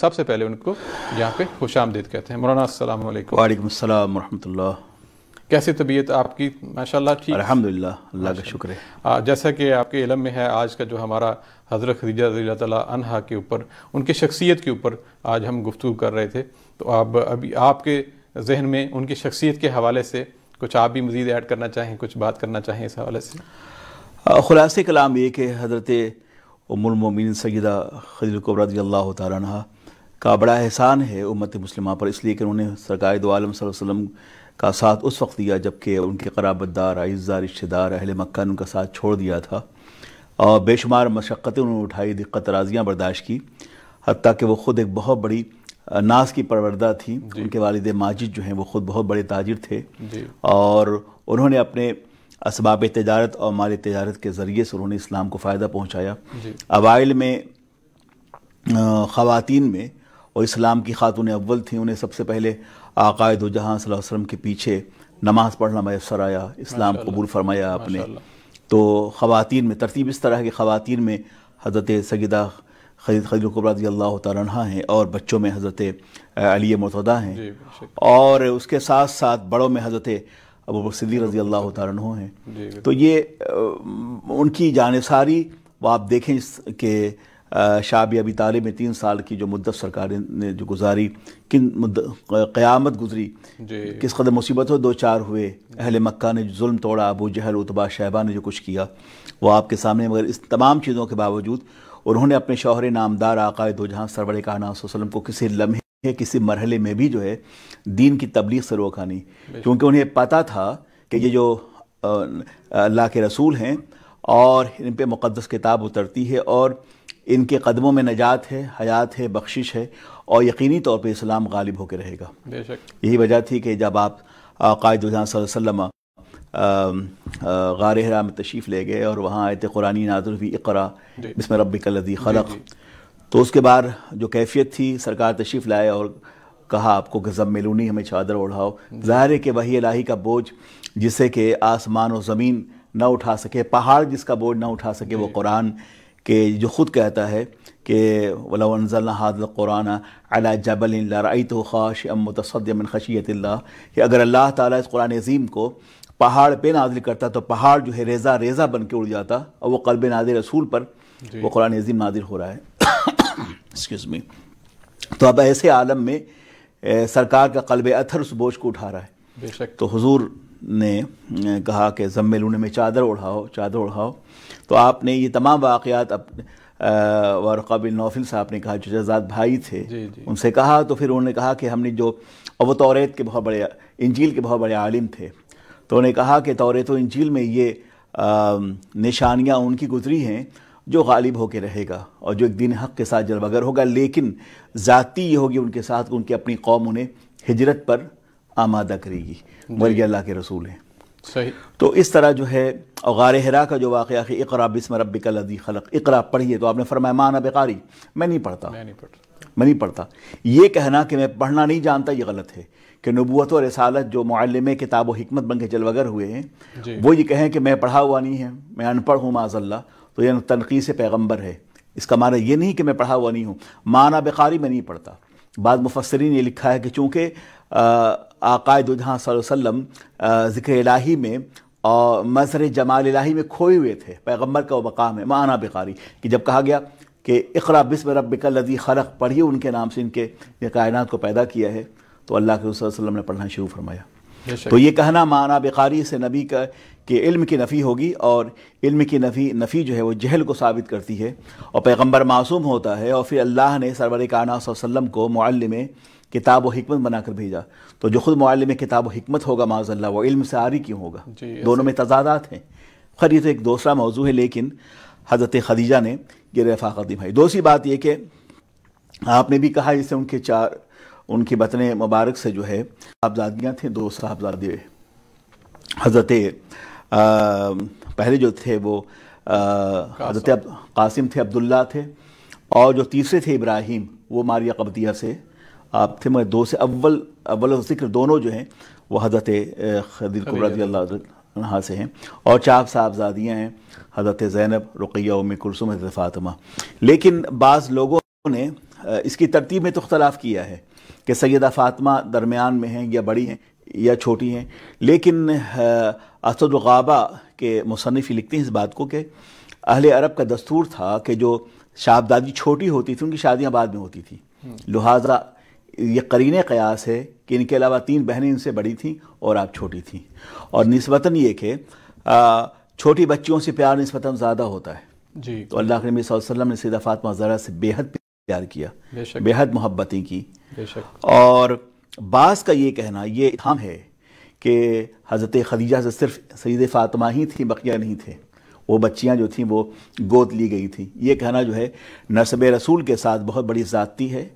सबसे पहले उनको यहाँ पे खुश आमदीद कहते हैं मौलाना असल वालेकुम वरहमल्ला कैसी तबीयत आपकी माशाल्लाह ठीक अल्हम्दुलिल्लाह अल्लाह का शुक्र है जैसा कि आपके इलम में है आज का जो हमारा हज़रत खदीजा रजी तहा के ऊपर उनकी शख्सियत के ऊपर आज हम गुफ्तु कर रहे थे तो आप अभी आपके जहन में उनकी शख्सियत के हवाले से कुछ आप भी मज़ीद ऐड करना चाहें कुछ बात करना चाहें इस हवाले से ख़ुलास कलाम ये कि हज़रत उमुलमिन सैदा खदील कुबरा रजी अल्लाह तह का बड़ा एहसान है उम्मत मुस्लिम पर इसलिए कि उन्होंने सरकार दो आलम वसम का साथ उस वक्त दिया जबकि उनके कराबतदार अज्जा रिश्तेदार अहल मक्का ने उनका साथ छोड़ दिया था और बेशुमार मशक्क़तें उन्होंने उठाई दिक्कत राजियाँ बर्दाश्त की हती कि वो ख़ुद एक बहुत बड़ी नाज की परवरदा थी उनके वालद माजिद जो हैं वो ख़ुद बहुत बड़े ताजिर थे और उन्होंने अपने इसबाब तजारत और माल तजारत के ज़रिए से उन्होंने इस्लाम को फ़ायदा पहुँचाया अवाइल में ख़वान में और इस्लाम की खातून अव्वल थी उन्हें सबसे पहले आकायद जहाँ वसलम के पीछे नमाज़ पढ़ना मैसर आया इस्लाम कबूल फरमाया आपने तो ख़वान में तरतीब इस तरह की ख़वान में हज़रत सगीदा खरीद खदील कुबराजी अल्लाह तारा हैं और बच्चों में हज़रत अली मतदा हैं और उसके साथ साथ बड़ों में हज़रत अबू बसदी रजी अल्लाह तारा हैं तो ये उनकी जानसारी वो आप देखें कि शाबी अबी तालिब में तीन साल की जो मुद्दत सरकार ने जो गुजारी किन क़यामत गुजरी किस कदर मुसीबतों दो चार हुए अहल मक्का ने जो जुल्म तोड़ा अबू जहल उतबा शहबा ने जो कुछ किया वो आपके सामने मगर इस तमाम चीज़ों के बावजूद उन्होंने अपने शौहर नामदार आकाए दो जहाँ सरबर कहना वसलम को किसी लम्हे किसी मरहले में भी जो है दीन की तबलीग से रोका नहीं क्योंकि उन्हें पता था कि ये जो अल्लाह के रसूल हैं और इन पर मुक़दस किताब उतरती है और इनके कदमों में नजात है हयात है बख्शिश है और यकीनी तौर पर इस्लाम गालिब होकर रहेगा यही वजह थी कि जब आप कायद वसल्लम गार हरा में ले गए और वहाँ आए थे कुरानी नादुर भी इकरा इसमें रबिकलदी खलक तो उसके बाद जो कैफियत थी सरकार तशरीफ़ लाए और कहा आपको कि मिलूनी हमें चादर उड़ाओ ज़ाहिर है कि वही लाही का बोझ जिसे कि आसमान और ज़मीन ना उठा सके पहाड़ जिसका बोझ ना उठा सके वो कुरान कि जो ख़ुद कहता है कि वलाजल हादल कुरान अला जबल रईत खाश अम मुतसदमन खशियत कि अगर अल्लाह ताला इस कुरान अज़ीम को पहाड़ पे नाजिल करता तो पहाड़ जो है रेजा रेजा बन के उड़ जाता और वह कल्ब नाजिर रसूल पर वह कुरान अज़ीम नाजिल हो रहा है एक्सक्यूज़ मी तो अब ऐसे आलम में सरकार का कल्ब अथर उस बोझ को उठा रहा है तो हजूर ने कहा कि जम्मेलू ने में चादर ओढ़ाओ चादर ओढ़ाओ तो आपने ये तमाम वाक़ात अपने वरक़ा बिन नौफिल साहब ने कहा जो जजाद भाई थे जी जी। उनसे कहा तो फिर उन्होंने कहा कि हमने जो और वो के बहुत बड़े इंजील के बहुत बड़े आलिम थे तो उन्होंने कहा कि तौरेत व इंजील में ये निशानियाँ उनकी गुजरी हैं जो गालिब होकर रहेगा और जो एक दिन हक़ के साथ जलवागर होगा लेकिन ज़ाती ये होगी उनके साथ उनकी अपनी कौम उन्हें हिजरत पर आमादा करेगी बल्कि अल्लाह के रसूल हैं सही तो इस तरह जो है और गार हरा का जो वाक़ है इकरा बिसम रबिकल अदी खलक इकरा पढ़िए तो आपने फरमाया माना बेकारी मैं नहीं पढ़ता मैं नहीं पढ़ता मैं नहीं पढ़ता ये कहना कि मैं पढ़ना नहीं जानता ये गलत है कि नबूत और रसालत जो मालम किताब व हमत बन के जलवगर हुए हैं वो ये कहें कि मैं पढ़ा हुआ नहीं है मैं अनपढ़ हूँ माजल्ला तो यह तनकी से पैगम्बर है इसका माना ये नहीं कि मैं पढ़ा हुआ नहीं हूँ माना बेकारी मैं नहीं पढ़ता बाद मुफसरीन ने लिखा है कि चूँकि आकायद जहाँ वसम ज़िक्र इलाही में और मज़र जमाल इलाही में खोए हुए थे पैगम्बर का मकाम है माना बेकारी कि जब कहा गया कि इकरा बिस्म रब लदी खरक पढ़िए उनके नाम से इनके ये कायनात को पैदा किया है तो अल्लाह के वसल्लम ने पढ़ना शुरू फरमाया तो ये कहना माना बेकारी से नबी का कि इल्म की नफ़ी होगी और इल्म की नफ़ी नफ़ी जो है वो जहल को साबित करती है और पैगंबर मासूम होता है और फिर अल्लाह ने सरवर काना वसम को मालम किताब व हमत बनाकर भेजा तो जो खुद मोबाइल में किताब व हमत होगा माजल्ला वो इल्म से आरी क्यों होगा दोनों में तजादात हैं खैर ये तो एक दूसरा मौजू है लेकिन हज़रत खदीजा ने ये रफाकत निभाई दूसरी बात यह कि आपने भी कहा जैसे उनके चार उनकी बतने मुबारक से जो है साहबजादियाँ थे दो साहबजादे हज़रत पहले जो थे वो हज़रत कासिम थे अब्दुल्ला थे और जो तीसरे थे इब्राहिम वो मारिया कबतिया से आप थे मैं दो से अव्वल अव्वल जिक्र दोनों जो हैं वो हज़रत खदील कुबरदी से हैं और चार साहबजादियाँ हैं हज़रत ज़ैनब रुकैया उम कुलसुम हज़रत फ़ातिमा लेकिन बाज़ लोगों ने इसकी तरतीब में तो अख्तलाफ किया है कि सैदा फ़ातिमा दरमियान में हैं या बड़ी हैं या छोटी हैं लेकिन असदाबा के मुसनफ़ ही लिखते हैं इस बात को कि अहल अरब का दस्तूर था कि जो शाहबदादी छोटी होती थी उनकी शादियाँ बाद में होती थी हम्म। लिहाजा ये करीन कयास है कि इनके अलावा तीन बहनें इनसे बड़ी थीं और आप छोटी थीं और नस्बता ये कि छोटी बच्चियों से प्यार नस्बता ज़्यादा होता है जी तो अल्लाह के नबी वसल्लम ने सीधा फातमा ज़रा से बेहद प्यार किया बेहद मोहब्बतें की और बास का ये कहना ये हम है कि हज़रत खदीजा से सिर्फ सईद फातमा ही थी बकिया नहीं थे वो बच्चियां जो थीं वो गोद ली गई थी ये कहना जो है नसब रसूल के साथ बहुत बड़ी ज़ाती है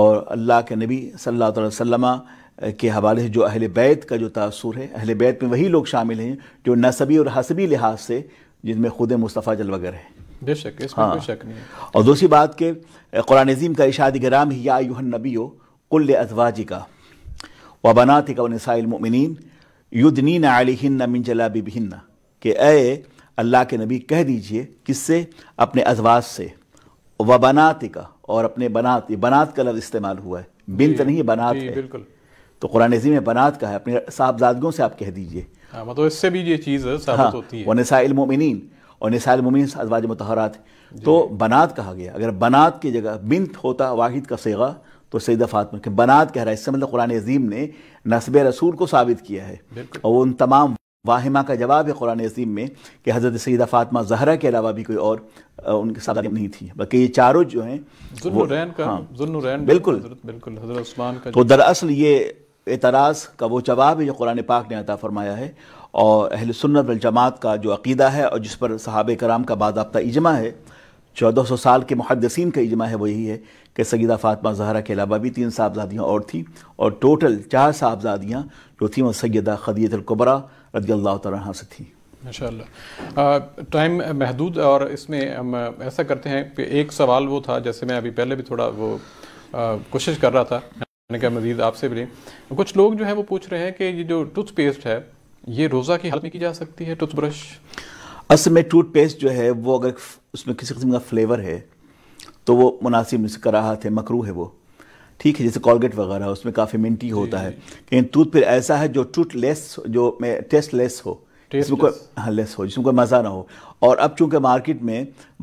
और अल्लाह के नबी सल्लल्लाहु अलैहि वसल्लम के हवाले से जो अहल बैत का जो तासुर है अहल बैत में वही लोग शामिल हैं जो नसबी और हसबी लिहाज से जिनमें खुद मुस्तफ़ा वगैरह है बेशक इसमें हाँ। कोई शक नहीं और दूसरी बात के कुरान नजीम का इशाद ग्राम ही या यूहन नबीयो कुल अजवाज का व बनात का नसाइलमिन युदनीन आलिहिन मिन जलाबिबिन के ए अल्लाह के नबी कह दीजिए किससे अपने अजवाज से व बनात का और अपने बनात ये बनात का लफ्ज़ इस्तेमाल हुआ है बिनत नहीं बनात है बिल्कुल तो कुरान अजीम में बनात का है अपने साहबजादगों से आप कह दीजिए हाँ, मतलब इससे भी ये चीज़ साबित हाँ, होती है मोमिनीन और नसाइलमिन अजवाज मतहरात तो बनात कहा गया अगर बनात की जगह बिनत होता वाहिद का सेगा तो सईदा फातमा के बनात कह रहा है इससे मतलब कुरान अजीम ने नसब रसूल को साबित किया है और उन तमाम वाहिमा का जवाब है कुरान अजीम में कि हज़रत सईदा फातमा जहरा के अलावा भी कोई और उनके साथ नहीं थी बल्कि ये चारों जो हैं हाँ। बिल्कुल बिल्कुल तो दरअसल ये एतराज़ का वो जवाब है जो कुरान पाक ने अता फरमाया है और अहल सुन्नत जमात का जो अकीदा है और जिस पर सहाब कराम का बाबा इजमा है चौदह सौ साल के मुहदसिन का इजमा है वो यही है कि सईदा फ़ातमा जहरा के अलावा भी तीन साहबजादियाँ और थीं और टोटल चार साहबजादियाँ जो थीं वो सैदा खदीतलकबरा रदी अल्लाह तह से थी माशा टाइम महदूद और इसमें हम ऐसा करते हैं कि एक सवाल वो था जैसे मैं अभी पहले भी थोड़ा वो कोशिश कर रहा था मैंने कहा मजीद आपसे भी कुछ लोग जो है वो पूछ रहे हैं कि ये जो टूथपेस्ट है ये रोज़ा की हालत में की जा सकती है टूथब्रश असल में टूथपेस्ट जो है वो अगर उसमें किसी किस्म का फ्लेवर है तो वो मुनासिब कराहत है मकरू है वो ठीक है जैसे कॉलगेट वगैरह उसमें काफ़ी मिनटी होता है लेकिन टूथ फिर ऐसा है जो टूट लेस जो टेस्ट लेस हो जिसमें कोई हाँ लेस हो जिसमें कोई मज़ा ना हो और अब चूंकि मार्केट में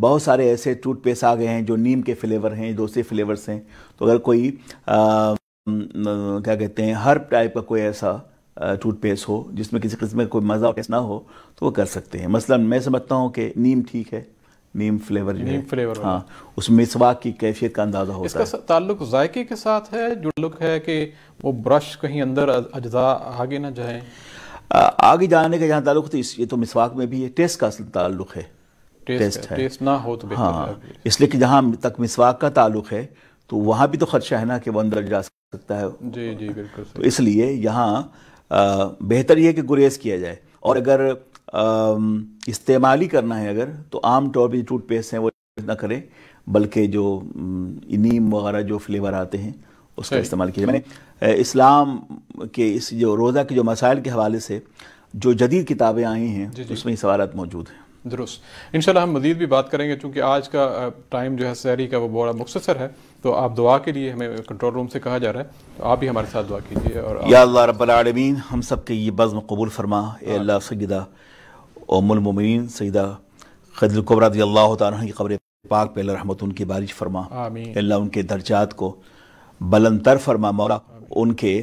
बहुत सारे ऐसे टूथपेस्ट आ गए हैं जो नीम के फ्लेवर हैं दूसरे फ्लेवर्स हैं तो अगर कोई आ, क्या कहते हैं हर टाइप का कोई ऐसा टूथपेस्ट हो जिसमें किसी किस्म का कोई मज़ा टेस्ट ना हो तो वो कर सकते हैं मसलन मैं समझता हूँ कि नीम ठीक है नीम फ्लेवर नीम फ्लेवर हाँ उस मिसवाक की कैफियत का अंदाजा होता इसका है ताल्लुक जायके के साथ है जुल्लुक है कि वो ब्रश कहीं अंदर अजदा आगे ना जाए आगे जाने का जहाँ ताल्लुक तो इस ये तो मिसवाक में भी है टेस्ट का ताल्लुक है टेस्ट, है टेस्ट ना हो तो हाँ इसलिए कि जहाँ तक मिसवाक का ताल्लुक है तो वहाँ भी तो खदशा है ना कि वो अंदर जा सकता है जी जी बिल्कुल तो इसलिए यहाँ बेहतर यह कि गुरेज किया जाए और अगर इस्तेमाल ही करना है अगर तो आम तौर पर टूथपेस्ट हैं वो ना करें बल्कि जो नीम वगैरह जो फ्लेवर आते हैं उसका इस्तेमाल किया मैंने इस्लाम के इस जो रोज़ा के जो मसाइल के हवाले से जो जदीद किताबें आई हैं उसमें सवालत मौजूद हैं दुरुस्त इन हम मज़ीद भी बात करेंगे चूँकि आज का टाइम जो है सहरी का वो बड़ा मुख्तर है तो आप दुआ के लिए हमें कंट्रोल रूम से कहा जा रहा है तो आप भी हमारे साथ दुआ कीजिए और या अल्लाह रब्बुल हम सब के ये बज़म कबूल फरमा ए हाँ। अल्लाह सगिदा उमुलमिन सईदा खदलकबरा अल्लाह की खबर पाक पे रहमत उनकी बारिश फरमा अल्लाह उनके दर्जात को तर फरमा मौला उनके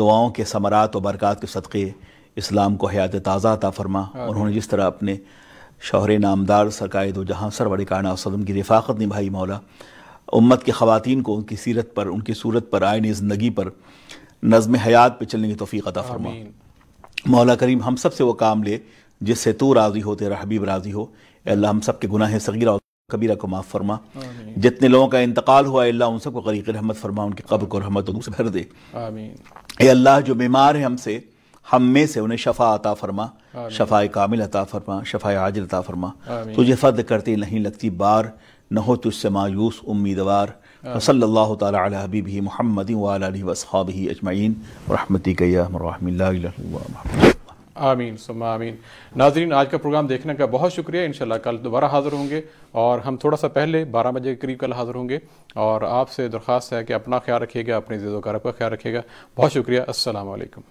दुआओं के समरात और बरक़ात के सदक़े इस्लाम को हयात ताज़ा अता फरमा उन्होंने जिस तरह अपने शहर नामदार सरकाय दो जहाँ सरवर काना वसलम की रिफाक़त निभाई मौला उम्मत की ख़वातीन को उनकी सीरत पर उनकी सूरत पर आयन ज़िंदगी पर नज़म हयात पर चलने की तोफ़ी अता फरमा मौला करीम हम सब से वो काम ले जिससे तू राज़ी हो तेरा हबीब राज़ी हो अल्लाह हम सब के गुनाह सगीरा और कबीरा को माफ़ फरमा जितने लोगों का इंतकाल हुआ अल्लाह उन सबको गरीक रहमत फरमा उनकी कब्र को रहमत से भर दे अल्लाह जो बीमार है हमसे हम में से उन्हें शफा अता फरमा शफा कामिल अता फरमा शफा आजिल अता फरमा तुझे फर्द करती नहीं लगती बार न हो तुझसे मायूस उम्मीदवार वसल्ला तबीबी महमद वाली वसहाबी अजमाइन रहमती गैया आमीन सुमा आमीन नाजरीन आज का प्रोग्राम देखने का बहुत शुक्रिया इन कल दोबारा हाज़िर होंगे और हम थोड़ा सा पहले बारह बजे के करीब कल हाज़िर होंगे और आपसे दरख्वास्त है कि अपना ख्याल रखिएगा अपनी जिदोकारब का ख्याल रखिएगा बहुत शुक्रिया असलकम